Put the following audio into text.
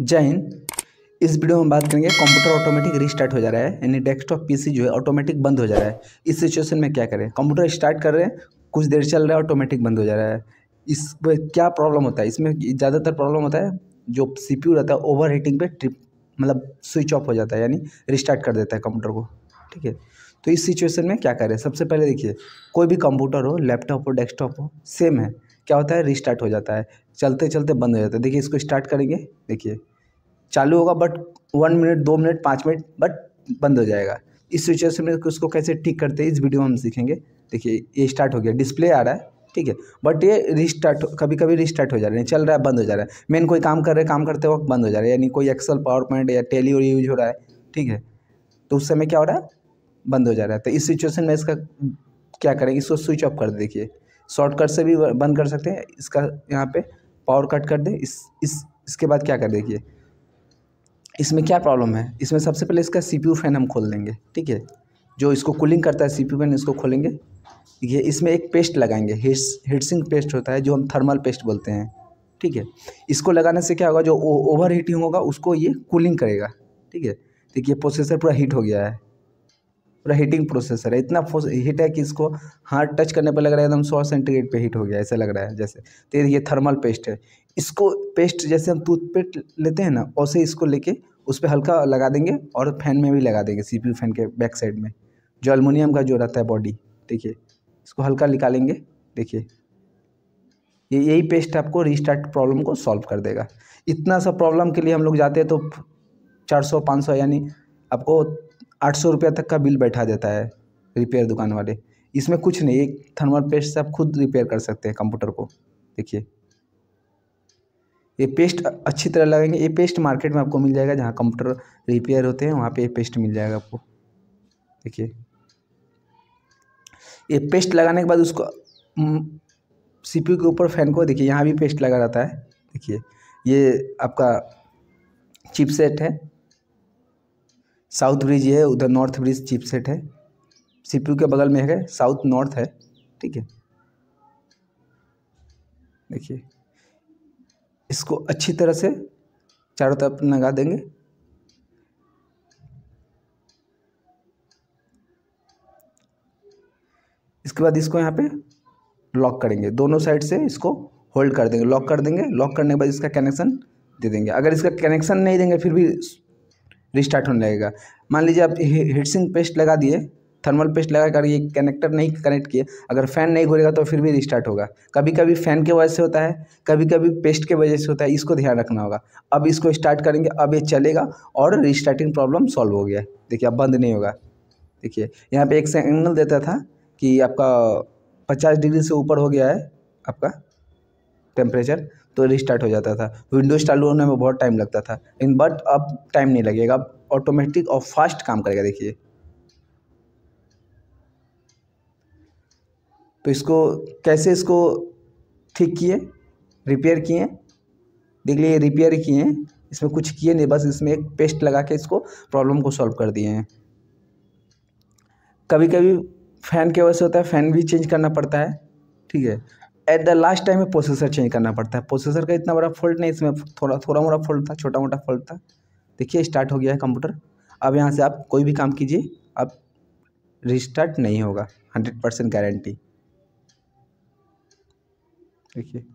जय हिंद इस वीडियो में बात करेंगे कंप्यूटर ऑटोमेटिक रीस्टार्ट हो जा रहा है यानी डेस्कटॉप पीसी जो है ऑटोमेटिक बंद हो जा रहा है इस सिचुएशन में क्या करें कंप्यूटर स्टार्ट कर रहे हैं कुछ देर चल रहा है ऑटोमेटिक बंद हो जा रहा है इस क्या प्रॉब्लम होता है इसमें ज़्यादातर प्रॉब्लम होता है जो सी रहता है ओवर हीटिंग ट्रिप मतलब स्विच ऑफ हो जाता है यानी रिस्टार्ट कर देता है कंप्यूटर को ठीक है तो इस सिचुएशन में क्या करें सबसे पहले देखिए कोई भी कंप्यूटर हो लैपटॉप हो डेस्कटॉप हो सेम है क्या होता है रिस्टार्ट हो जाता है चलते चलते बंद हो जाता है देखिए इसको स्टार्ट करेंगे देखिए चालू होगा बट वन मिनट दो मिनट पाँच मिनट बट बंद हो जाएगा इस सिचुएशन में उसको कैसे ठीक करते हैं इस वीडियो में हम सीखेंगे देखिए ये स्टार्ट हो गया डिस्प्ले आ रहा है ठीक है बट ये रिस्टार्ट कभी कभी रिस्टार्ट हो जा रहा है चल रहा है बंद हो जा रहा है मेन कोई काम कर रहे काम करते वक्त बंद हो जा रहा है यानी कोई एक्सेल पावर पॉइंट या टेली और यूज हो रहा है ठीक है तो उस समय क्या हो रहा है बंद हो जा रहा है तो इस सिचुएशन में इसका क्या करेंगे इसको स्विच ऑफ कर देखिए शॉर्टकट से भी बंद कर सकते हैं इसका यहाँ पे पावर कट कर दें इस इस इसके बाद क्या कर देखिए इसमें क्या प्रॉब्लम है इसमें सबसे पहले इसका सी फैन हम खोल देंगे ठीक है जो इसको कूलिंग करता है सी फैन इसको खोलेंगे ये इसमें एक पेस्ट लगाएंगे हीटसिंग पेस्ट होता है जो हम थर्मल पेस्ट बोलते हैं ठीक है इसको लगाने से क्या होगा जो ओवर हीटिंग होगा उसको ये कूलिंग करेगा ठीक है देखिए प्रोसेसर पूरा हीट हो गया है पूरा हीटिंग प्रोसेसर है इतना हीट है कि इसको हार्ड टच करने पर लग रहा है एकदम सौ सेंटीग्रेड पे हीट हो गया ऐसा लग रहा है जैसे तो ये थर्मल पेस्ट है इसको पेस्ट जैसे हम टूथपेस्ट लेते हैं ना वैसे इसको लेके उस पर हल्का लगा देंगे और फैन में भी लगा देंगे सी फैन के बैक साइड में जो अलमोनियम का जो रहता है बॉडी देखिए इसको हल्का निकालेंगे देखिए ये यही पेस्ट आपको रिस्टार्ट प्रॉब्लम को सॉल्व कर देगा इतना सा प्रॉब्लम के लिए हम लोग जाते हैं तो 400 500 यानी आपको आठ सौ रुपया तक का बिल बैठा देता है रिपेयर दुकान वाले इसमें कुछ नहीं एक थर्मल पेस्ट से आप खुद रिपेयर कर सकते हैं कंप्यूटर को देखिए ये पेस्ट अच्छी तरह लगाएंगे ये पेस्ट मार्केट में आपको मिल जाएगा जहाँ कंप्यूटर रिपेयर होते हैं वहाँ पर ये पेस्ट मिल जाएगा आपको देखिए ये पेस्ट लगाने के बाद उसको सीपीयू के ऊपर फैन को देखिए यहाँ भी पेस्ट लगा रहता है देखिए ये आपका चिपसेट है साउथ ब्रिज है उधर नॉर्थ ब्रिज चिप सेट है सीपीयू के बगल में है साउथ नॉर्थ है ठीक है देखिए इसको अच्छी तरह से चारों तरफ लगा देंगे इसके बाद इसको यहाँ पे लॉक करेंगे दोनों साइड से इसको होल्ड कर देंगे लॉक कर देंगे लॉक करने के बाद इसका कनेक्शन दे देंगे अगर इसका कनेक्शन नहीं देंगे फिर भी रिस्टार्ट होने लगेगा मान लीजिए आप हीट सिंक पेस्ट लगा दिए थर्मल पेस्ट लगा कर ये कनेक्टर नहीं कनेक्ट किए अगर फैन नहीं घूरेगा तो फिर भी रिस्टार्ट होगा कभी कभी फैन के वजह से होता है कभी कभी पेस्ट के वजह से होता है इसको ध्यान रखना होगा अब इसको स्टार्ट करेंगे अब ये चलेगा और रिस्टार्टिंग प्रॉब्लम सॉल्व हो गया देखिए अब बंद नहीं होगा देखिए यहाँ पर एक सिग्नल देता था कि आपका पचास डिग्री से ऊपर हो गया है आपका टेम्परेचर तो रिस्टार्ट हो जाता था विंडोज़ चालू होने में बहुत टाइम लगता था लेकिन बट अब टाइम नहीं लगेगा अब ऑटोमेटिक और फास्ट काम करेगा देखिए तो इसको कैसे इसको ठीक किए रिपेयर किए देख लिए रिपेयर किए इसमें कुछ किए नहीं बस इसमें एक पेस्ट लगा के इसको प्रॉब्लम को सॉल्व कर दिए हैं कभी कभी फ़ैन के वजह से होता है फ़ैन भी चेंज करना पड़ता है ठीक है एट द लास्ट टाइम में प्रोसेसर चेंज करना पड़ता है प्रोसेसर का इतना बड़ा फॉल्ट नहीं इसमें थोड़ा थोड़ा मोटा फॉल्ट था छोटा मोटा फॉल्ट था देखिए स्टार्ट हो गया है कंप्यूटर अब यहाँ से आप कोई भी काम कीजिए अब रिस्टार्ट नहीं होगा हंड्रेड परसेंट गारंटी देखिए